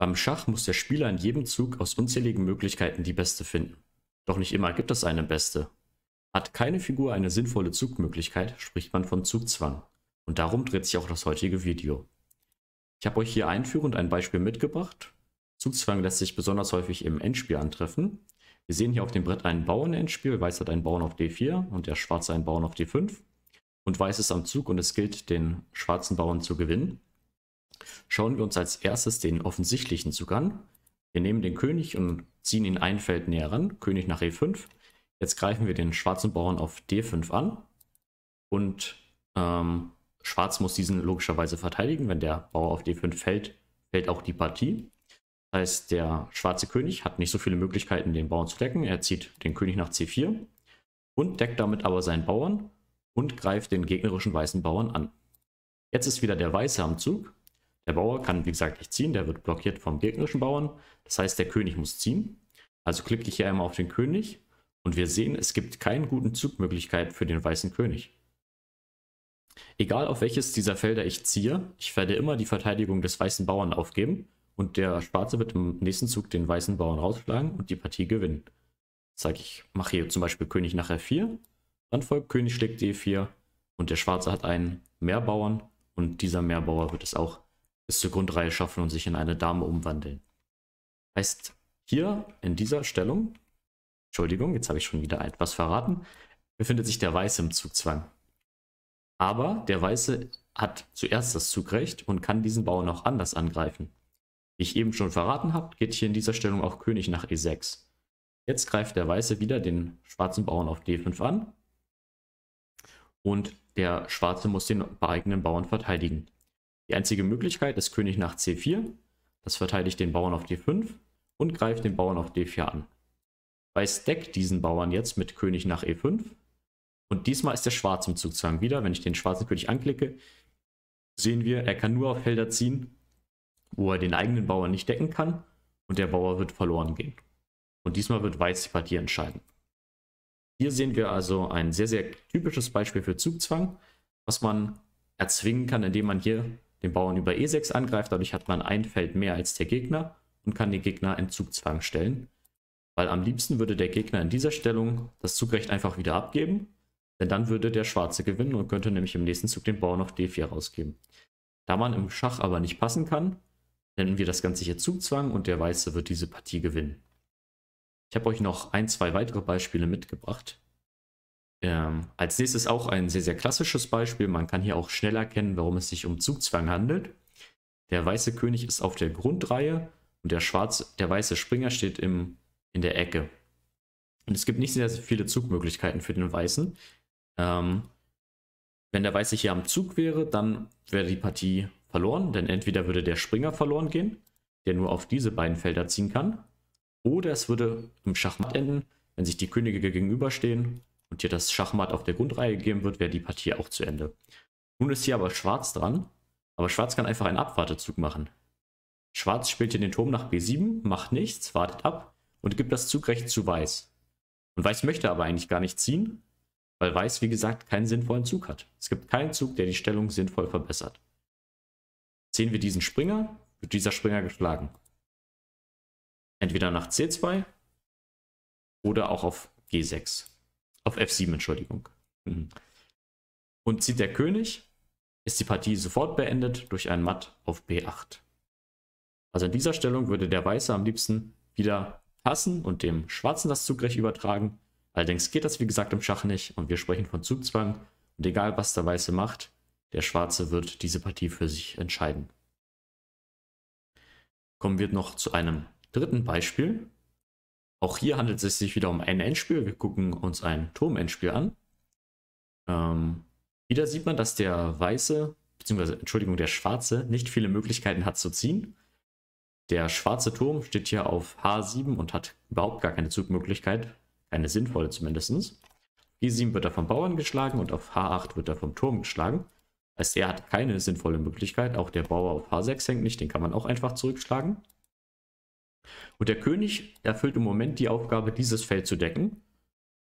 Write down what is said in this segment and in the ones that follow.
Beim Schach muss der Spieler in jedem Zug aus unzähligen Möglichkeiten die beste finden. Doch nicht immer gibt es eine beste. Hat keine Figur eine sinnvolle Zugmöglichkeit, spricht man von Zugzwang. Und darum dreht sich auch das heutige Video. Ich habe euch hier einführend ein Beispiel mitgebracht. Zugzwang lässt sich besonders häufig im Endspiel antreffen. Wir sehen hier auf dem Brett einen Bauern-Endspiel. Weiß hat einen Bauern auf D4 und der Schwarze einen Bauern auf D5. Und Weiß ist am Zug und es gilt, den schwarzen Bauern zu gewinnen. Schauen wir uns als erstes den offensichtlichen Zug an. Wir nehmen den König und ziehen ihn ein Feld näher ran. König nach E5. Jetzt greifen wir den schwarzen Bauern auf D5 an. Und ähm, Schwarz muss diesen logischerweise verteidigen. Wenn der Bauer auf D5 fällt, fällt auch die Partie. Das heißt, der schwarze König hat nicht so viele Möglichkeiten, den Bauern zu decken. Er zieht den König nach C4 und deckt damit aber seinen Bauern und greift den gegnerischen weißen Bauern an. Jetzt ist wieder der Weiße am Zug der Bauer kann, wie gesagt, nicht ziehen, der wird blockiert vom gegnerischen Bauern. Das heißt, der König muss ziehen. Also klicke ich hier einmal auf den König und wir sehen, es gibt keinen guten Zugmöglichkeit für den weißen König. Egal auf welches dieser Felder ich ziehe, ich werde immer die Verteidigung des weißen Bauern aufgeben und der Schwarze wird im nächsten Zug den weißen Bauern rausschlagen und die Partie gewinnen. Sage ich, mache hier zum Beispiel König nach F4, dann folgt König schlägt D4 e und der Schwarze hat einen Mehrbauern und dieser Mehrbauer wird es auch bis zur Grundreihe schaffen und sich in eine Dame umwandeln. Heißt, hier in dieser Stellung, Entschuldigung, jetzt habe ich schon wieder etwas verraten, befindet sich der Weiße im Zugzwang. Aber der Weiße hat zuerst das Zugrecht und kann diesen Bauern auch anders angreifen. Wie ich eben schon verraten habe, geht hier in dieser Stellung auch König nach E6. Jetzt greift der Weiße wieder den schwarzen Bauern auf D5 an und der Schwarze muss den eigenen Bauern verteidigen. Die einzige Möglichkeit ist König nach C4. Das verteidigt den Bauern auf D5 und greift den Bauern auf D4 an. Weiß deckt diesen Bauern jetzt mit König nach E5. Und diesmal ist der Schwarz im Zugzwang wieder. Wenn ich den schwarzen König anklicke, sehen wir, er kann nur auf Felder ziehen, wo er den eigenen Bauern nicht decken kann. Und der Bauer wird verloren gehen. Und diesmal wird Weiß die Partie entscheiden. Hier sehen wir also ein sehr, sehr typisches Beispiel für Zugzwang, was man erzwingen kann, indem man hier den Bauern über E6 angreift. Dadurch hat man ein Feld mehr als der Gegner und kann den Gegner in Zugzwang stellen. Weil am liebsten würde der Gegner in dieser Stellung das Zugrecht einfach wieder abgeben. Denn dann würde der Schwarze gewinnen und könnte nämlich im nächsten Zug den Bauern noch D4 rausgeben. Da man im Schach aber nicht passen kann, nennen wir das Ganze hier Zugzwang und der Weiße wird diese Partie gewinnen. Ich habe euch noch ein, zwei weitere Beispiele mitgebracht. Ähm, als nächstes auch ein sehr, sehr klassisches Beispiel. Man kann hier auch schnell erkennen, warum es sich um Zugzwang handelt. Der weiße König ist auf der Grundreihe und der, schwarze, der weiße Springer steht im, in der Ecke. Und es gibt nicht sehr, viele Zugmöglichkeiten für den Weißen. Ähm, wenn der Weiße hier am Zug wäre, dann wäre die Partie verloren, denn entweder würde der Springer verloren gehen, der nur auf diese beiden Felder ziehen kann, oder es würde im Schachmatt enden, wenn sich die Könige gegenüberstehen und dir das Schachmatt auf der Grundreihe gegeben wird, wäre die Partie auch zu Ende. Nun ist hier aber Schwarz dran, aber Schwarz kann einfach einen Abwartezug machen. Schwarz spielt hier den Turm nach B7, macht nichts, wartet ab und gibt das Zugrecht zu Weiß. Und Weiß möchte aber eigentlich gar nicht ziehen, weil Weiß, wie gesagt, keinen sinnvollen Zug hat. Es gibt keinen Zug, der die Stellung sinnvoll verbessert. Sehen wir diesen Springer, wird dieser Springer geschlagen. Entweder nach C2 oder auch auf G6. Auf F7, Entschuldigung. Mhm. Und zieht der König, ist die Partie sofort beendet durch ein Matt auf B8. Also in dieser Stellung würde der Weiße am liebsten wieder passen und dem Schwarzen das Zugrecht übertragen. Allerdings geht das wie gesagt im Schach nicht und wir sprechen von Zugzwang. Und egal was der Weiße macht, der Schwarze wird diese Partie für sich entscheiden. Kommen wir noch zu einem dritten Beispiel. Auch hier handelt es sich wieder um ein Endspiel. Wir gucken uns ein Turm-Endspiel an. Ähm, wieder sieht man, dass der Weiße, beziehungsweise Entschuldigung, der Schwarze nicht viele Möglichkeiten hat zu ziehen. Der schwarze Turm steht hier auf H7 und hat überhaupt gar keine Zugmöglichkeit. Keine sinnvolle zumindest. G7 wird er vom Bauern geschlagen und auf H8 wird er vom Turm geschlagen. Heißt, er hat keine sinnvolle Möglichkeit. Auch der Bauer auf H6 hängt nicht, den kann man auch einfach zurückschlagen. Und der König erfüllt im Moment die Aufgabe, dieses Feld zu decken.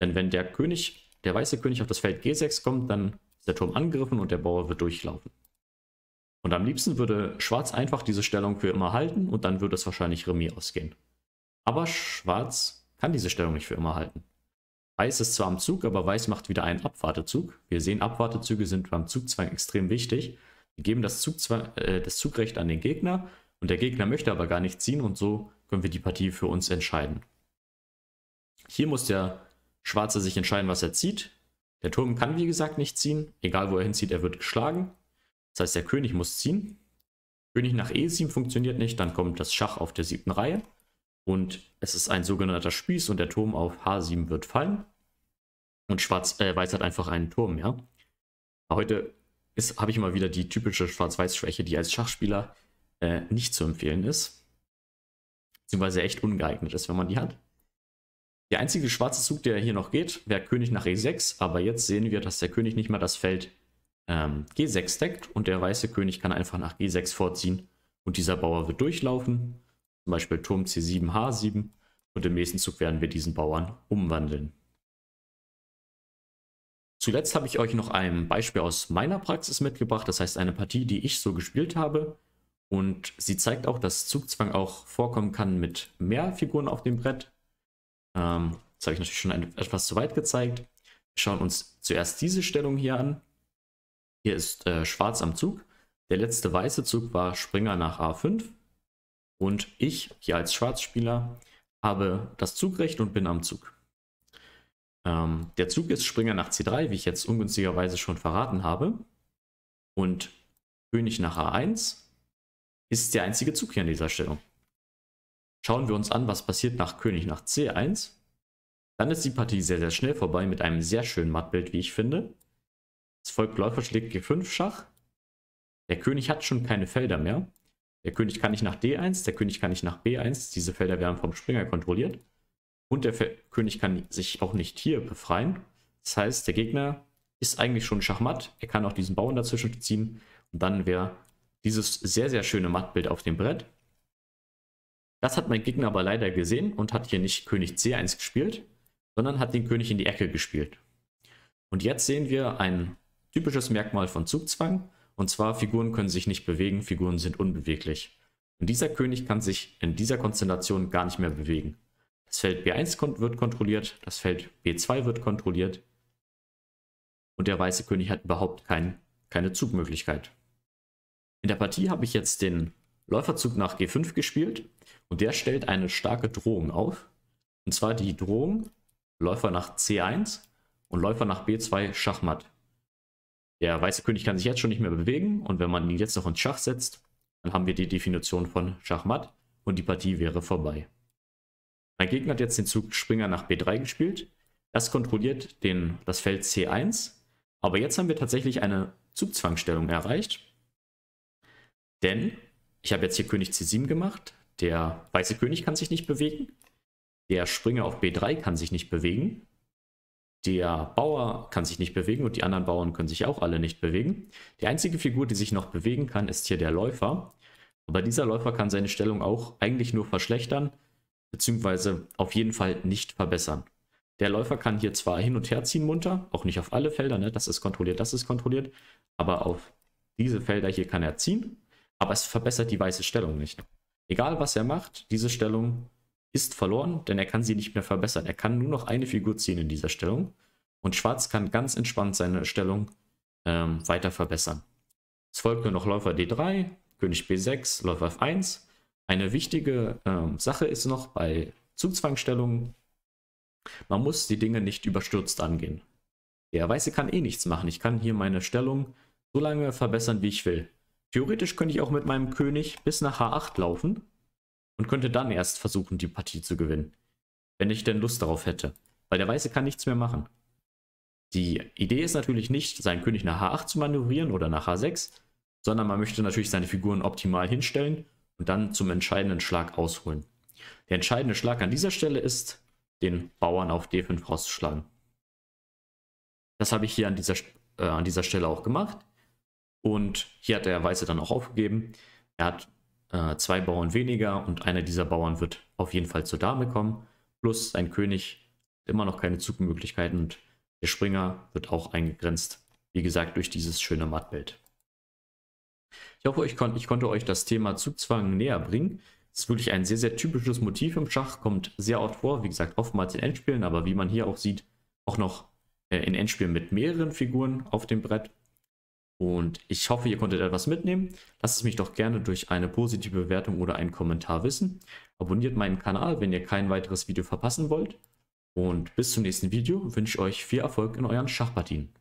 Denn wenn der König, der weiße König auf das Feld G6 kommt, dann ist der Turm angegriffen und der Bauer wird durchlaufen. Und am liebsten würde Schwarz einfach diese Stellung für immer halten und dann würde es wahrscheinlich Remis ausgehen. Aber Schwarz kann diese Stellung nicht für immer halten. Weiß ist zwar am Zug, aber Weiß macht wieder einen Abwartezug. Wir sehen, Abwartezüge sind beim Zugzwang extrem wichtig. Sie geben das, Zugzwang, äh, das Zugrecht an den Gegner und der Gegner möchte aber gar nicht ziehen und so können wir die Partie für uns entscheiden. Hier muss der Schwarze sich entscheiden, was er zieht. Der Turm kann, wie gesagt, nicht ziehen. Egal, wo er hinzieht, er wird geschlagen. Das heißt, der König muss ziehen. König nach E7 funktioniert nicht, dann kommt das Schach auf der siebten Reihe. Und es ist ein sogenannter Spieß und der Turm auf H7 wird fallen. Und Schwarz, äh, Weiß hat einfach einen Turm, ja. Aber heute habe ich mal wieder die typische Schwarz-Weiß-Schwäche, die als Schachspieler äh, nicht zu empfehlen ist beziehungsweise echt ungeeignet ist, wenn man die hat. Der einzige schwarze Zug, der hier noch geht, wäre König nach E6, aber jetzt sehen wir, dass der König nicht mehr das Feld ähm, G6 deckt und der weiße König kann einfach nach G6 vorziehen und dieser Bauer wird durchlaufen, zum Beispiel Turm C7, H7 und im nächsten Zug werden wir diesen Bauern umwandeln. Zuletzt habe ich euch noch ein Beispiel aus meiner Praxis mitgebracht, das heißt eine Partie, die ich so gespielt habe. Und sie zeigt auch, dass Zugzwang auch vorkommen kann mit mehr Figuren auf dem Brett. Ähm, das habe ich natürlich schon ein, etwas zu weit gezeigt. Wir schauen uns zuerst diese Stellung hier an. Hier ist äh, Schwarz am Zug. Der letzte weiße Zug war Springer nach A5. Und ich, hier als Schwarzspieler, habe das Zugrecht und bin am Zug. Ähm, der Zug ist Springer nach C3, wie ich jetzt ungünstigerweise schon verraten habe. Und König nach A1 ist der einzige Zug hier an dieser Stellung. Schauen wir uns an, was passiert nach König nach C1. Dann ist die Partie sehr, sehr schnell vorbei mit einem sehr schönen Mattbild, wie ich finde. Es folgt Läufer schlägt G5 Schach. Der König hat schon keine Felder mehr. Der König kann nicht nach D1, der König kann nicht nach B1. Diese Felder werden vom Springer kontrolliert. Und der Fe König kann sich auch nicht hier befreien. Das heißt, der Gegner ist eigentlich schon Schachmatt. Er kann auch diesen Bauern dazwischen ziehen. Und dann wäre dieses sehr, sehr schöne Mattbild auf dem Brett. Das hat mein Gegner aber leider gesehen und hat hier nicht König C1 gespielt, sondern hat den König in die Ecke gespielt. Und jetzt sehen wir ein typisches Merkmal von Zugzwang, und zwar Figuren können sich nicht bewegen, Figuren sind unbeweglich. Und dieser König kann sich in dieser Konstellation gar nicht mehr bewegen. Das Feld B1 wird kontrolliert, das Feld B2 wird kontrolliert und der weiße König hat überhaupt kein, keine Zugmöglichkeit. In der Partie habe ich jetzt den Läuferzug nach G5 gespielt und der stellt eine starke Drohung auf. Und zwar die Drohung Läufer nach C1 und Läufer nach B2 Schachmatt. Der weiße König kann sich jetzt schon nicht mehr bewegen und wenn man ihn jetzt noch ins Schach setzt, dann haben wir die Definition von Schachmatt und die Partie wäre vorbei. Mein Gegner hat jetzt den Zug Springer nach B3 gespielt. Das kontrolliert den, das Feld C1. Aber jetzt haben wir tatsächlich eine Zugzwangstellung erreicht. Denn ich habe jetzt hier König C7 gemacht. Der weiße König kann sich nicht bewegen. Der Springer auf B3 kann sich nicht bewegen. Der Bauer kann sich nicht bewegen und die anderen Bauern können sich auch alle nicht bewegen. Die einzige Figur, die sich noch bewegen kann, ist hier der Läufer. Aber dieser Läufer kann seine Stellung auch eigentlich nur verschlechtern, beziehungsweise auf jeden Fall nicht verbessern. Der Läufer kann hier zwar hin und her ziehen munter, auch nicht auf alle Felder, ne? das ist kontrolliert, das ist kontrolliert, aber auf diese Felder hier kann er ziehen aber es verbessert die weiße Stellung nicht. Egal was er macht, diese Stellung ist verloren, denn er kann sie nicht mehr verbessern. Er kann nur noch eine Figur ziehen in dieser Stellung und Schwarz kann ganz entspannt seine Stellung ähm, weiter verbessern. Es folgt nur noch Läufer D3, König B6, Läufer F1. Eine wichtige ähm, Sache ist noch bei Zugzwangstellungen, man muss die Dinge nicht überstürzt angehen. Der Weiße kann eh nichts machen. Ich kann hier meine Stellung so lange verbessern, wie ich will. Theoretisch könnte ich auch mit meinem König bis nach H8 laufen und könnte dann erst versuchen, die Partie zu gewinnen. Wenn ich denn Lust darauf hätte. Weil der Weiße kann nichts mehr machen. Die Idee ist natürlich nicht, seinen König nach H8 zu manövrieren oder nach H6, sondern man möchte natürlich seine Figuren optimal hinstellen und dann zum entscheidenden Schlag ausholen. Der entscheidende Schlag an dieser Stelle ist, den Bauern auf D5 rauszuschlagen. Das habe ich hier an dieser, äh, an dieser Stelle auch gemacht. Und hier hat der Weiße dann auch aufgegeben. Er hat äh, zwei Bauern weniger und einer dieser Bauern wird auf jeden Fall zur Dame kommen. Plus sein König hat immer noch keine Zugmöglichkeiten und der Springer wird auch eingegrenzt. Wie gesagt, durch dieses schöne Mattbild. Ich hoffe, ich, kon ich konnte euch das Thema Zugzwang näher bringen. Es ist wirklich ein sehr, sehr typisches Motiv im Schach, kommt sehr oft vor, wie gesagt, oftmals in Endspielen, aber wie man hier auch sieht, auch noch äh, in Endspielen mit mehreren Figuren auf dem Brett. Und ich hoffe, ihr konntet etwas mitnehmen. Lasst es mich doch gerne durch eine positive Bewertung oder einen Kommentar wissen. Abonniert meinen Kanal, wenn ihr kein weiteres Video verpassen wollt. Und bis zum nächsten Video wünsche ich euch viel Erfolg in euren Schachpartien.